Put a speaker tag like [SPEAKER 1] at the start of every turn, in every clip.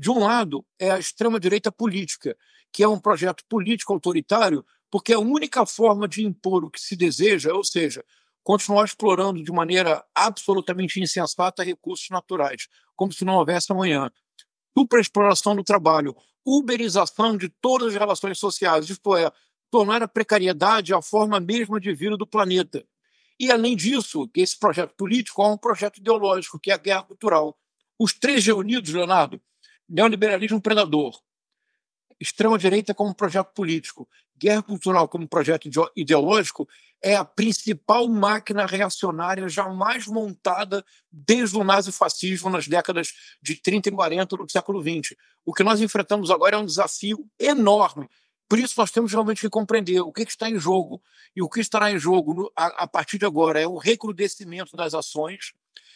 [SPEAKER 1] De um lado, é a extrema-direita política, que é um projeto político autoritário, porque a única forma de impor o que se deseja, ou seja, continuar explorando de maneira absolutamente insensata recursos naturais, como se não houvesse amanhã. Superexploração do trabalho, uberização de todas as relações sociais, isto é, tornar a precariedade a forma mesma de vida do planeta. E, além disso, esse projeto político é um projeto ideológico, que é a guerra cultural. Os três reunidos, Leonardo, neoliberalismo predador, extrema-direita como projeto político, guerra cultural como projeto ideológico, é a principal máquina reacionária jamais montada desde o nazifascismo nas décadas de 30 e 40 do século XX. O que nós enfrentamos agora é um desafio enorme. Por isso, nós temos realmente que compreender o que está em jogo e o que estará em jogo a partir de agora é o recrudescimento das ações,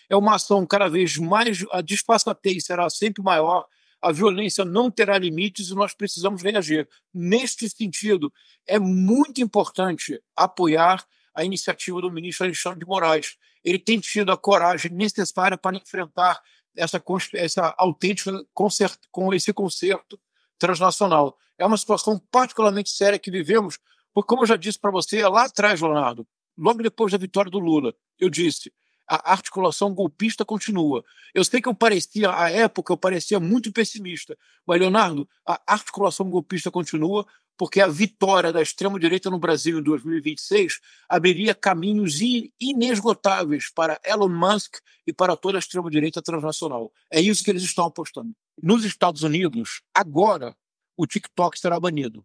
[SPEAKER 1] é uma ação cada vez mais, a desfaçatez será sempre maior a violência não terá limites e nós precisamos reagir. Neste sentido, é muito importante apoiar a iniciativa do ministro Alexandre de Moraes. Ele tem tido a coragem necessária para enfrentar essa, essa autêntica com esse concerto transnacional. É uma situação particularmente séria que vivemos, porque, como eu já disse para você lá atrás, Leonardo, logo depois da vitória do Lula, eu disse: a articulação golpista continua. Eu sei que eu parecia, à época, eu parecia muito pessimista, mas, Leonardo, a articulação golpista continua porque a vitória da extrema-direita no Brasil em 2026 abriria caminhos inesgotáveis para Elon Musk e para toda a extrema-direita transnacional. É isso que eles estão apostando. Nos Estados Unidos, agora, o TikTok será banido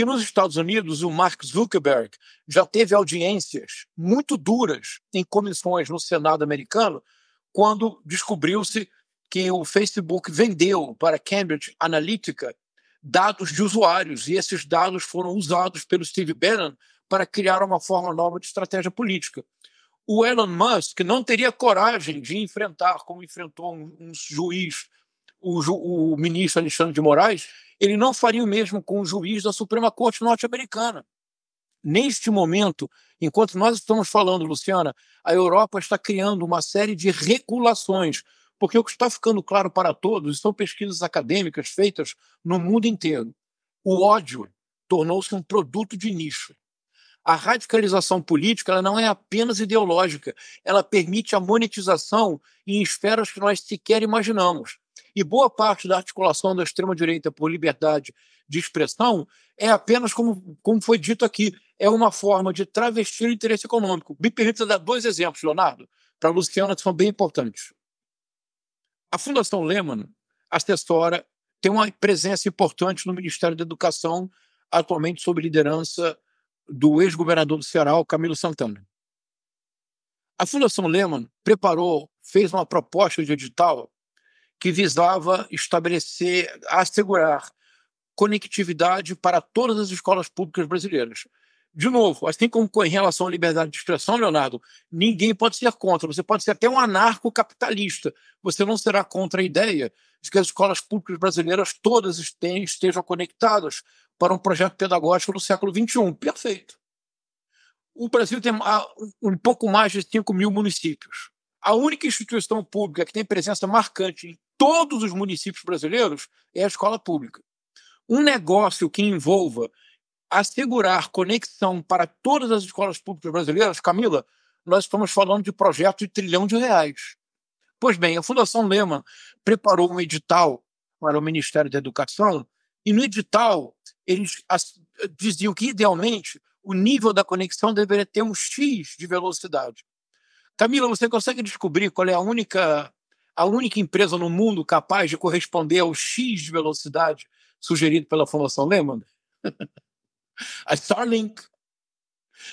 [SPEAKER 1] que nos Estados Unidos o Mark Zuckerberg já teve audiências muito duras em comissões no Senado americano quando descobriu-se que o Facebook vendeu para Cambridge Analytica dados de usuários e esses dados foram usados pelo Steve Bannon para criar uma forma nova de estratégia política. O Elon Musk não teria coragem de enfrentar, como enfrentou um, um juiz o, ju, o ministro Alexandre de Moraes, ele não faria o mesmo com o juiz da Suprema Corte norte-americana. Neste momento, enquanto nós estamos falando, Luciana, a Europa está criando uma série de regulações, porque o que está ficando claro para todos, são pesquisas acadêmicas feitas no mundo inteiro, o ódio tornou-se um produto de nicho. A radicalização política ela não é apenas ideológica, ela permite a monetização em esferas que nós sequer imaginamos e boa parte da articulação da extrema-direita por liberdade de expressão é apenas, como, como foi dito aqui, é uma forma de travestir o interesse econômico. Me permita dar dois exemplos, Leonardo, para a Luciana, que são bem importantes. A Fundação Lehman, assessora, tem uma presença importante no Ministério da Educação, atualmente sob liderança do ex-governador do Ceará, Camilo Santana. A Fundação Lehman preparou, fez uma proposta de edital que visava estabelecer, assegurar conectividade para todas as escolas públicas brasileiras. De novo, assim como em relação à liberdade de expressão, Leonardo, ninguém pode ser contra. Você pode ser até um anarcocapitalista. Você não será contra a ideia de que as escolas públicas brasileiras todas estejam conectadas para um projeto pedagógico do século XXI. Perfeito. O Brasil tem ah, um pouco mais de 5 mil municípios. A única instituição pública que tem presença marcante em todos os municípios brasileiros é a escola pública. Um negócio que envolva assegurar conexão para todas as escolas públicas brasileiras, Camila, nós estamos falando de projeto de trilhão de reais. Pois bem, a Fundação Lema preparou um edital para o Ministério da Educação e no edital eles diziam que idealmente o nível da conexão deveria ter um X de velocidade. Camila, você consegue descobrir qual é a única a única empresa no mundo capaz de corresponder ao X de velocidade sugerido pela Fundação Lehman? a Starlink.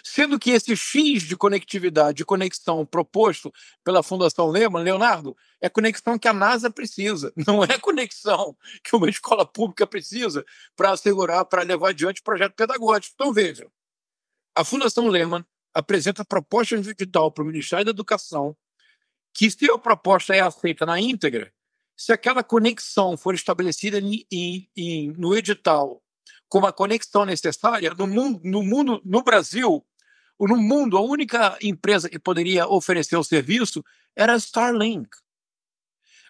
[SPEAKER 1] Sendo que esse X de conectividade, de conexão proposto pela Fundação Lehman, Leonardo, é conexão que a NASA precisa, não é conexão que uma escola pública precisa para assegurar, para levar adiante o projeto pedagógico. Então, veja, a Fundação Lehman apresenta proposta digital para o Ministério da Educação que se a proposta é aceita na íntegra, se aquela conexão for estabelecida em, em, em, no edital como a conexão necessária, no mundo, no mundo, no Brasil, no mundo, a única empresa que poderia oferecer o serviço era a Starlink.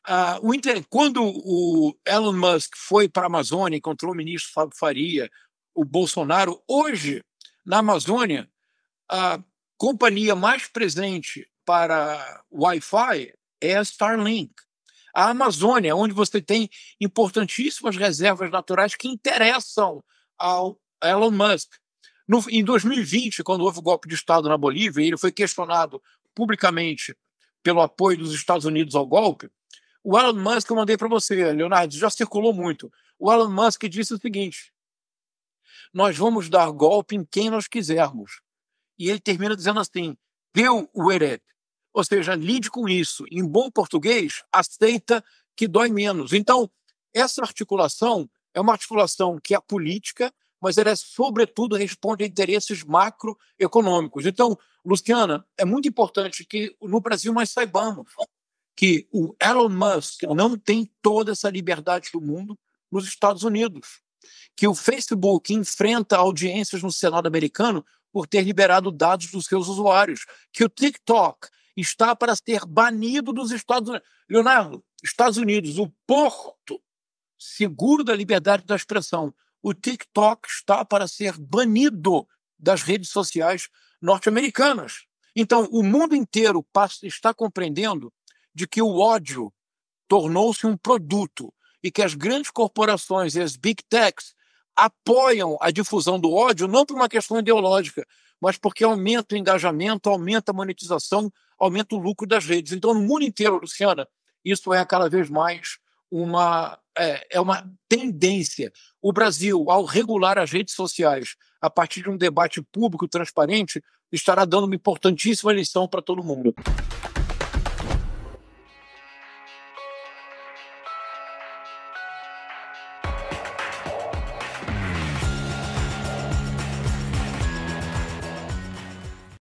[SPEAKER 1] Ah, o, quando o Elon Musk foi para a Amazônia, encontrou o ministro Fábio Faria, o Bolsonaro, hoje, na Amazônia, a companhia mais presente para Wi-Fi é a Starlink. A Amazônia, é onde você tem importantíssimas reservas naturais que interessam ao Elon Musk. No, em 2020, quando houve o golpe de Estado na Bolívia, ele foi questionado publicamente pelo apoio dos Estados Unidos ao golpe. O Elon Musk, eu mandei para você, Leonardo, já circulou muito. O Elon Musk disse o seguinte: nós vamos dar golpe em quem nós quisermos. E ele termina dizendo assim: deu o Ered. Ou seja, lide com isso. Em bom português, aceita que dói menos. Então, essa articulação é uma articulação que é política, mas ela, é, sobretudo, responde a interesses macroeconômicos. Então, Luciana, é muito importante que no Brasil nós saibamos que o Elon Musk não tem toda essa liberdade do mundo nos Estados Unidos. Que o Facebook enfrenta audiências no Senado americano por ter liberado dados dos seus usuários. Que o TikTok está para ser banido dos Estados Unidos. Leonardo, Estados Unidos, o porto seguro da liberdade da expressão. O TikTok está para ser banido das redes sociais norte-americanas. Então, o mundo inteiro passa, está compreendendo de que o ódio tornou-se um produto e que as grandes corporações e as big techs apoiam a difusão do ódio não por uma questão ideológica, mas porque aumenta o engajamento, aumenta a monetização, aumenta o lucro das redes. Então, no mundo inteiro, Luciana, isso é cada vez mais uma, é, é uma tendência. O Brasil, ao regular as redes sociais a partir de um debate público transparente, estará dando uma importantíssima lição para todo mundo.